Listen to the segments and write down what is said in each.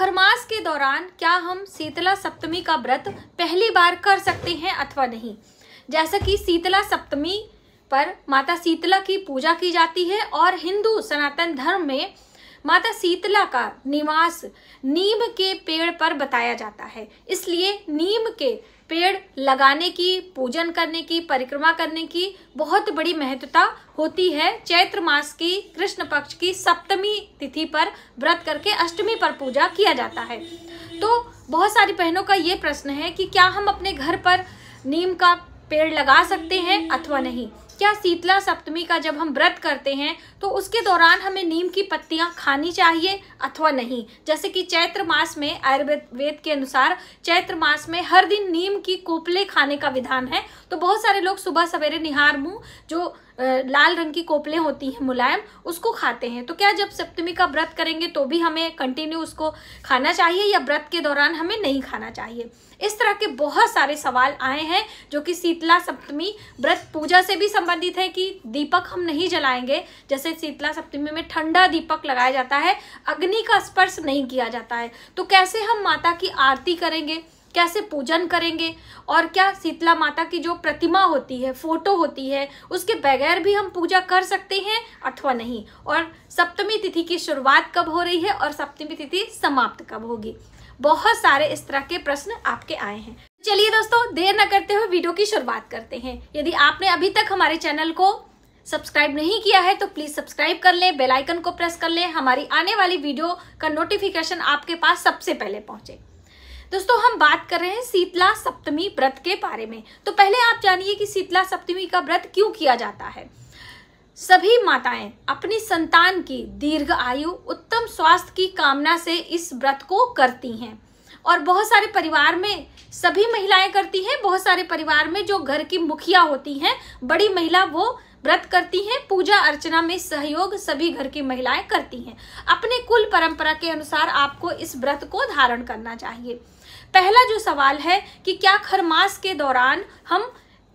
खरमास के दौरान क्या हम शीतला सप्तमी का व्रत पहली बार कर सकते हैं अथवा नहीं जैसा कि शीतला सप्तमी पर माता शीतला की पूजा की जाती है और हिंदू सनातन धर्म में माता शीतला का निवास नीम के पेड़ पर बताया जाता है इसलिए नीम के पेड़ लगाने की पूजन करने की परिक्रमा करने की बहुत बड़ी महत्वता होती है चैत्र मास की कृष्ण पक्ष की सप्तमी तिथि पर व्रत करके अष्टमी पर पूजा किया जाता है तो बहुत सारी बहनों का ये प्रश्न है कि क्या हम अपने घर पर नीम का पेड़ लगा सकते हैं अथवा नहीं क्या शीतला सप्तमी का जब हम व्रत करते हैं तो उसके दौरान हमें नीम की पत्तियां खानी चाहिए अथवा नहीं जैसे कि चैत्र मास में आयुर्वेद वेद के अनुसार चैत्र मास में हर दिन नीम की कोपले खाने का विधान है तो बहुत सारे लोग सुबह सवेरे निहार मुंह जो लाल रंग की कोपले होती हैं मुलायम उसको खाते हैं तो क्या जब सप्तमी का व्रत करेंगे तो भी हमें कंटिन्यू उसको खाना चाहिए या व्रत के दौरान हमें नहीं खाना चाहिए इस तरह के बहुत सारे सवाल आए हैं जो कि शीतला सप्तमी व्रत पूजा से भी संबंधित है कि दीपक हम नहीं जलाएंगे जैसे शीतला सप्तमी में ठंडा दीपक लगाया जाता है अग्नि का स्पर्श नहीं किया जाता है तो कैसे हम माता की आरती करेंगे कैसे पूजन करेंगे और क्या शीतला माता की जो प्रतिमा होती है फोटो होती है उसके बगैर भी हम पूजा कर सकते हैं अथवा नहीं और सप्तमी तिथि की शुरुआत कब हो रही है और सप्तमी तिथि समाप्त कब होगी बहुत सारे इस तरह के प्रश्न आपके आए हैं चलिए दोस्तों देर न करते हुए वीडियो की शुरुआत करते हैं यदि आपने अभी तक हमारे चैनल को सब्सक्राइब नहीं किया है तो प्लीज सब्सक्राइब कर लें बेल आइकन को प्रेस कर लें हमारी आने वाली वीडियो का नोटिफिकेशन आपके पास सबसे पहले पहुंचे दोस्तों हम बात कर रहे हैं शीतला सप्तमी व्रत के बारे में तो पहले आप जानिए कि शीतला सप्तमी का व्रत क्यों किया जाता है सभी माताएं अपनी संतान की दीर्घ आयु उत्तम स्वास्थ्य की कामना से इस व्रत को करती हैं और बहुत सारे परिवार में सभी महिलाएं करती हैं बहुत सारे परिवार में जो घर की मुखिया होती हैं बड़ी महिला वो व्रत करती हैं पूजा अर्चना में सहयोग सभी घर की महिलाएं करती हैं अपने कुल परंपरा के अनुसार आपको इस व्रत को धारण करना चाहिए पहला जो सवाल है कि क्या खरमास के दौरान हम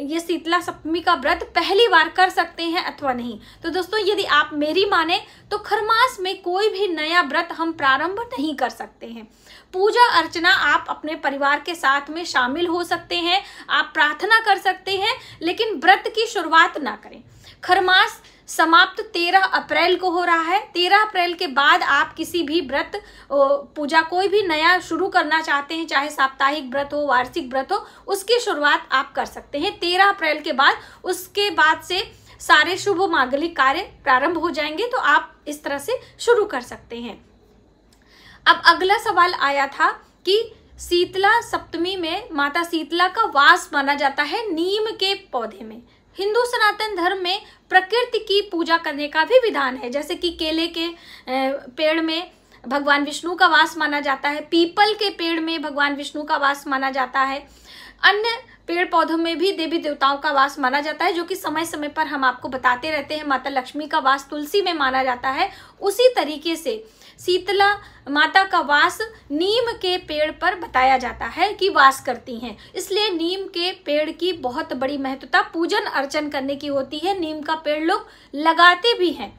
ये शीतला सप्तमी का व्रत पहली बार कर सकते हैं अथवा नहीं तो दोस्तों यदि आप मेरी माने तो खरमास में कोई भी नया व्रत हम प्रारंभ नहीं कर सकते हैं पूजा अर्चना आप अपने परिवार के साथ में शामिल हो सकते हैं आप प्रार्थना कर सकते हैं लेकिन व्रत की शुरुआत ना करें खरमास समाप्त तेरह अप्रैल को हो रहा है तेरह अप्रैल के बाद आप किसी भी व्रत पूजा कोई भी नया शुरू करना चाहते हैं चाहे साप्ताहिक व्रत हो वार्षिक व्रत हो उसकी शुरुआत आप कर सकते हैं तेरह अप्रैल के बाद उसके बाद से सारे शुभ मांगलिक कार्य प्रारंभ हो जाएंगे तो आप इस तरह से शुरू कर सकते हैं अब अगला सवाल आया था कि शीतला सप्तमी में माता शीतला का वास माना जाता है नीम के पौधे में हिंदू सनातन धर्म में प्रकृति की पूजा करने का भी विधान है जैसे कि केले के पेड़ में भगवान विष्णु का वास माना जाता है पीपल के पेड़ में भगवान विष्णु का वास माना जाता है अन्य पेड़ पौधों में भी देवी देवताओं का वास माना जाता है जो कि समय समय पर हम आपको बताते रहते हैं माता लक्ष्मी का वास तुलसी में माना जाता है उसी तरीके से शीतला माता का वास नीम के पेड़ पर बताया जाता है कि वास करती हैं इसलिए नीम के पेड़ की बहुत बड़ी महत्वता पूजन अर्चन करने की होती है नीम का पेड़ लोग लगाते भी हैं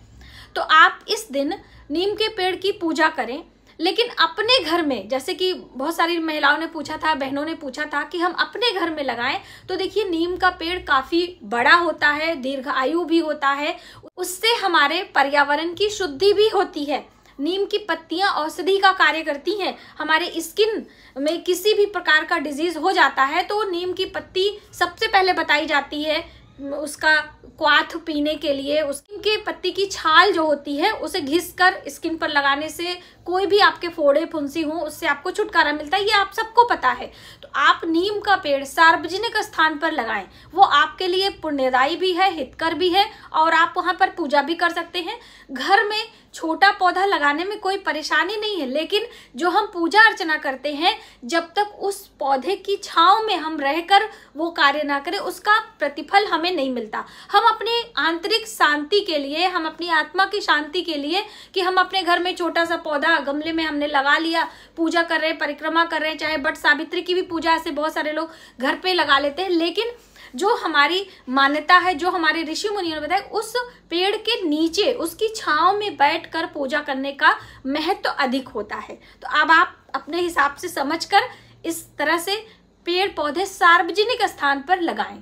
तो आप इस दिन नीम के पेड़ की पूजा करें लेकिन अपने घर में जैसे कि बहुत सारी महिलाओं ने पूछा था बहनों ने पूछा था कि हम अपने घर में लगाएं तो देखिए नीम का पेड़ काफ़ी बड़ा होता है दीर्घ आयु भी होता है उससे हमारे पर्यावरण की शुद्धि भी होती है नीम की पत्तियां औषधि का कार्य करती हैं हमारे स्किन में किसी भी प्रकार का डिजीज हो जाता है तो नीम की पत्ती सबसे पहले बताई जाती है उसका क्वाथ पीने के लिए के पत्ती की छाल जो होती है उसे घिस कर स्किन पर लगाने से कोई भी आपके फोड़े फुंसी हो उससे आपको छुटकारा मिलता है ये आप सबको पता है तो आप नीम का पेड़ सार्वजनिक स्थान पर लगाएं वो आपके लिए पुण्यदायी भी है हितकर भी है और आप वहाँ पर पूजा भी कर सकते हैं घर में छोटा पौधा लगाने में कोई परेशानी नहीं है लेकिन जो हम पूजा अर्चना करते हैं जब तक उस पौधे की छाँव में हम रहकर वो कार्य ना करें उसका प्रतिफल हमें नहीं मिलता हम अपनी आंतरिक शांति के लिए हम अपनी आत्मा की शांति के लिए कि हम अपने घर में छोटा सा पौधा गमले में हमने लगा लिया पूजा कर रहे हैं परिक्रमा कर रहे हैं चाहे बट सावित्री की भी पूजा ऐसे बहुत सारे लोग घर पे लगा लेते हैं लेकिन जो हमारी मान्यता है जो हमारे ऋषि मुनियों ने बताया उस पेड़ के नीचे उसकी छाव में बैठकर पूजा करने का महत्व तो अधिक होता है तो अब आप अपने हिसाब से समझकर इस तरह से पेड़ पौधे सार्वजनिक स्थान पर लगाएं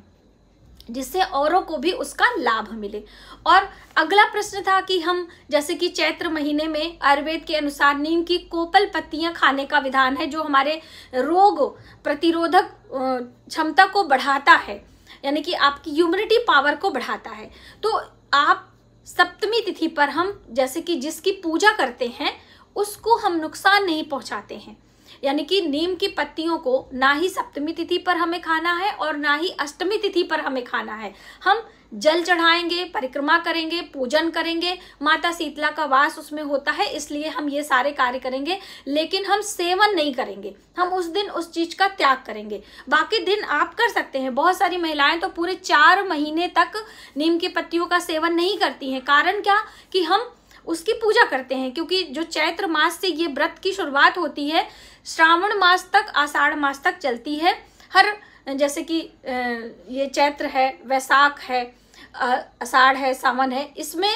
जिससे औरों को भी उसका लाभ मिले और अगला प्रश्न था कि हम जैसे कि चैत्र महीने में आयुर्वेद के अनुसार नीम की कोपल पत्तियां खाने का विधान है जो हमारे रोग प्रतिरोधक क्षमता को बढ़ाता है यानी कि आपकी ह्यूमिडिटी पावर को बढ़ाता है तो आप सप्तमी तिथि पर हम जैसे कि जिसकी पूजा करते हैं उसको हम नुकसान नहीं पहुंचाते हैं यानी कि नीम की पत्तियों को ना ही सप्तमी तिथि पर हमें खाना है और ना ही अष्टमी तिथि पर हमें खाना है हम जल चढ़ाएंगे परिक्रमा करेंगे पूजन करेंगे माता शीतला का वास उसमें होता है इसलिए हम ये सारे कार्य करेंगे लेकिन हम सेवन नहीं करेंगे हम उस दिन उस चीज का त्याग करेंगे बाकी दिन आप कर सकते हैं बहुत सारी महिलाएं तो पूरे चार महीने तक नीम की पत्तियों का सेवन नहीं करती हैं कारण क्या कि हम उसकी पूजा करते हैं क्योंकि जो चैत्र मास से ये व्रत की शुरुआत होती है श्रावण मास तक आषाढ़ मास तक चलती है हर जैसे कि ये चैत्र है वैसाख है आषाढ़ है सावन है इसमें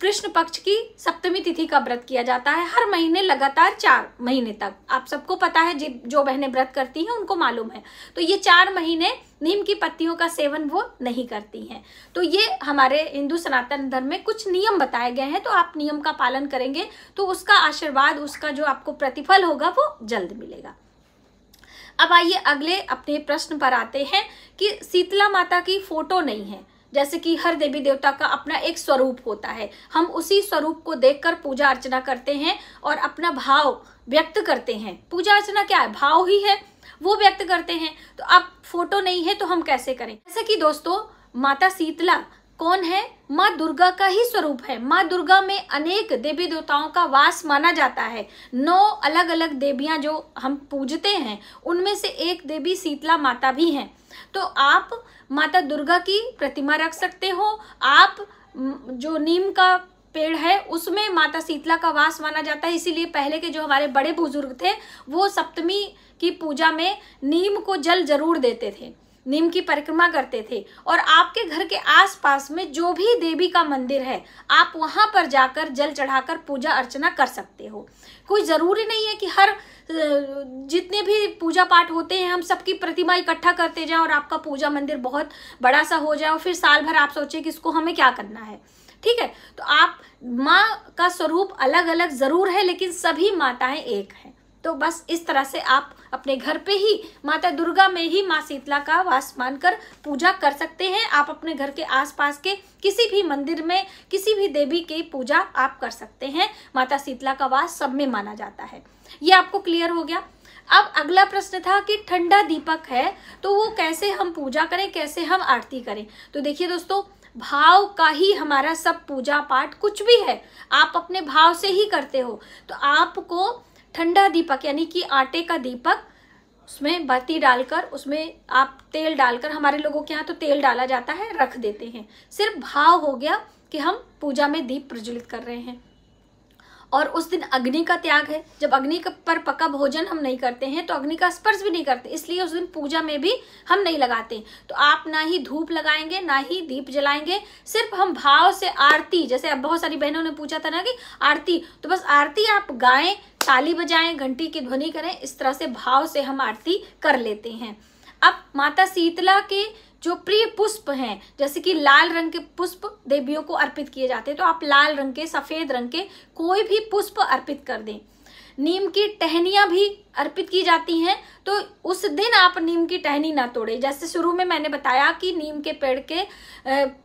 कृष्ण पक्ष की सप्तमी तिथि का व्रत किया जाता है हर महीने लगातार चार महीने तक आप सबको पता है जो बहनें व्रत करती हैं उनको मालूम है तो ये चार महीने नीम की पत्तियों का सेवन वो नहीं करती हैं तो ये हमारे हिंदू सनातन धर्म में कुछ नियम बताए गए हैं तो आप नियम का पालन करेंगे तो उसका आशीर्वाद उसका जो आपको प्रतिफल होगा वो जल्द मिलेगा अब आइए अगले अपने प्रश्न पर आते हैं कि शीतला माता की फोटो नहीं है जैसे कि हर देवी देवता का अपना एक स्वरूप होता है हम उसी स्वरूप को देखकर पूजा अर्चना करते हैं और अपना भाव व्यक्त करते हैं पूजा अर्चना क्या है भाव ही है वो व्यक्त करते हैं तो अब फोटो नहीं है तो हम कैसे करें जैसे कि दोस्तों माता शीतला कौन है माँ दुर्गा का ही स्वरूप है माँ दुर्गा में अनेक देवी देवताओं का वास माना जाता है नौ अलग अलग देवियां जो हम पूजते हैं उनमें से एक देवी शीतला माता भी हैं तो आप माता दुर्गा की प्रतिमा रख सकते हो आप जो नीम का पेड़ है उसमें माता शीतला का वास माना जाता है इसीलिए पहले के जो हमारे बड़े बुजुर्ग थे वो सप्तमी की पूजा में नीम को जल जरूर देते थे नीम की परिक्रमा करते थे और आपके घर के आसपास में जो भी देवी का मंदिर है आप वहाँ पर जाकर जल चढ़ाकर पूजा अर्चना कर सकते हो कोई ज़रूरी नहीं है कि हर जितने भी पूजा पाठ होते हैं हम सबकी प्रतिमा इकट्ठा करते जाएं और आपका पूजा मंदिर बहुत बड़ा सा हो जाए और फिर साल भर आप सोचें कि इसको हमें क्या करना है ठीक है तो आप माँ का स्वरूप अलग अलग ज़रूर है लेकिन सभी माताएं एक हैं तो बस इस तरह से आप अपने घर पे ही माता दुर्गा में ही माँ शीतला का वास मानकर पूजा कर सकते हैं आप अपने घर के आसपास के किसी भी मंदिर में किसी भी देवी की पूजा आप कर सकते हैं माता शीतला का वास सब में माना जाता है ये आपको क्लियर हो गया अब अगला प्रश्न था कि ठंडा दीपक है तो वो कैसे हम पूजा करें कैसे हम आरती करें तो देखिए दोस्तों भाव का ही हमारा सब पूजा पाठ कुछ भी है आप अपने भाव से ही करते हो तो आपको ठंडा दीपक यानी कि आटे का दीपक उसमें बत्ती डालकर उसमें आप तेल डालकर हमारे लोगों के यहाँ तो तेल डाला जाता है रख देते हैं सिर्फ भाव हो गया कि हम पूजा में दीप प्रज्वलित कर रहे हैं और उस दिन अग्नि का त्याग है जब अग्नि पर पका भोजन हम नहीं करते हैं तो अग्नि का स्पर्श भी नहीं करते इसलिए उस दिन पूजा में भी हम नहीं लगाते तो आप ना ही धूप लगाएंगे ना ही दीप जलाएंगे सिर्फ हम भाव से आरती जैसे अब बहुत सारी बहनों ने पूछा था ना कि आरती तो बस आरती आप गाएं ताली बजाएं घंटी की ध्वनि करें इस तरह से भाव से हम आरती कर लेते हैं अब माता शीतला के जो प्रिय पुष्प हैं जैसे कि लाल रंग के पुष्प देवियों को अर्पित किए जाते हैं तो आप लाल रंग के सफेद रंग के कोई भी पुष्प अर्पित कर दें नीम की टहनियां भी अर्पित की जाती हैं तो उस दिन आप नीम की टहनी ना तोड़े जैसे शुरू में मैंने बताया कि नीम के पेड़ के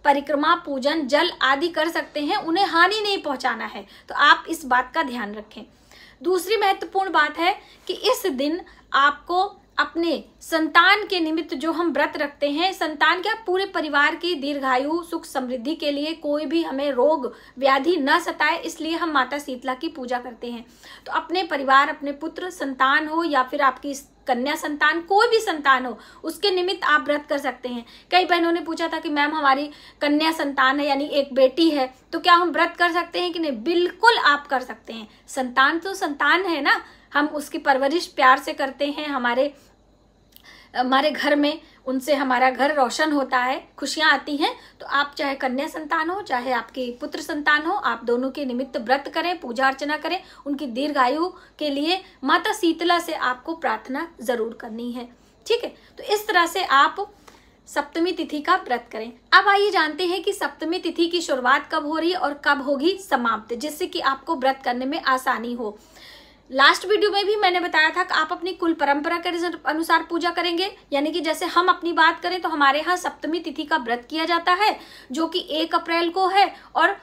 परिक्रमा पूजन जल आदि कर सकते हैं उन्हें हानि नहीं पहुंचाना है तो आप इस बात का ध्यान रखें दूसरी महत्वपूर्ण बात है कि इस दिन आपको अपने संतान के निमित्त जो हम व्रत रखते हैं संतान क्या पूरे परिवार की दीर्घायु सुख समृद्धि के लिए कोई भी हमें रोग व्याधि न सताए इसलिए हम माता शीतला की पूजा करते हैं तो अपने परिवार अपने पुत्र संतान हो या फिर आपकी कन्या संतान कोई भी संतान हो उसके निमित्त आप व्रत कर सकते हैं कई बहनों ने पूछा था कि मैम हमारी कन्या संतान है यानी एक बेटी है तो क्या हम व्रत कर सकते हैं कि नहीं बिल्कुल आप कर सकते हैं संतान तो संतान है ना हम उसकी परवरिश प्यार से करते हैं हमारे हमारे घर में उनसे हमारा घर रोशन होता है खुशियाँ आती हैं तो आप चाहे कन्या संतान हो चाहे आपकी पुत्र संतान हो आप दोनों के निमित्त व्रत करें पूजा अर्चना करें उनकी दीर्घ आयु के लिए माता शीतला से आपको प्रार्थना जरूर करनी है ठीक है तो इस तरह से आप सप्तमी तिथि का व्रत करें अब आइए जानते हैं कि सप्तमी तिथि की शुरुआत कब हो रही है और कब होगी समाप्त जिससे कि आपको व्रत करने में आसानी हो लास्ट वीडियो में भी मैंने बताया था कि आप अपनी कुल परंपरा के अनुसार पूजा करेंगे यानी कि जैसे हम अपनी बात करें तो हमारे यहाँ सप्तमी तिथि का व्रत किया जाता है जो कि एक अप्रैल को है और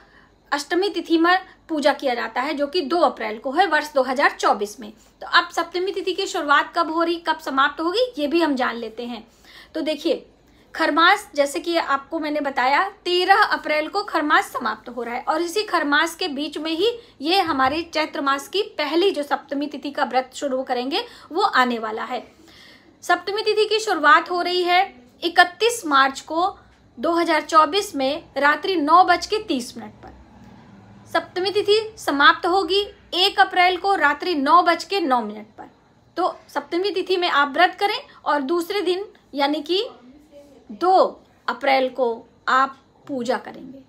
अष्टमी तिथि में पूजा किया जाता है जो कि दो अप्रैल को है वर्ष 2024 में तो अब सप्तमी तिथि की शुरुआत कब हो रही कब समाप्त होगी ये भी हम जान लेते हैं तो देखिए खरमास जैसे कि आपको मैंने बताया तेरह अप्रैल को खरमास समाप्त हो रहा है और इसी खरमास के बीच में ही ये हमारे चैत्र मास की पहली जो सप्तमी तिथि का व्रत शुरू करेंगे वो आने वाला है सप्तमी तिथि की शुरुआत हो रही है 31 मार्च को 2024 में रात्रि नौ बज के तीस मिनट पर सप्तमी तिथि समाप्त होगी एक अप्रैल को रात्रि नौ बज के नौ मिनट पर तो सप्तमी तिथि में आप व्रत करें और दूसरे दिन यानी कि दो अप्रैल को आप पूजा करेंगे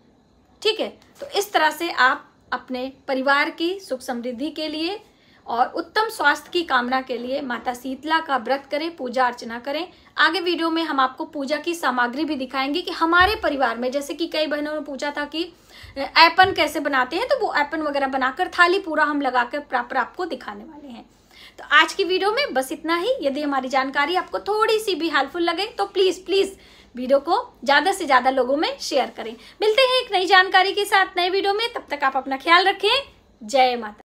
ठीक है तो इस तरह से आप अपने परिवार की सुख समृद्धि के लिए और उत्तम स्वास्थ्य की कामना के लिए माता शीतला का व्रत करें पूजा अर्चना करें आगे वीडियो में हम आपको पूजा की सामग्री भी दिखाएंगे कि हमारे परिवार में जैसे कि कई बहनों ने पूछा था कि ऐपन कैसे बनाते हैं तो वो ऐपन वगैरह बनाकर थाली पूरा हम लगाकर प्रॉपर आपको दिखाने वाले हैं तो आज की वीडियो में बस इतना ही यदि हमारी जानकारी आपको थोड़ी सी भी हेल्पफुल लगे तो प्लीज़ प्लीज़ वीडियो को ज़्यादा से ज़्यादा लोगों में शेयर करें मिलते हैं एक नई जानकारी के साथ नए वीडियो में तब तक आप अपना ख्याल रखें जय माता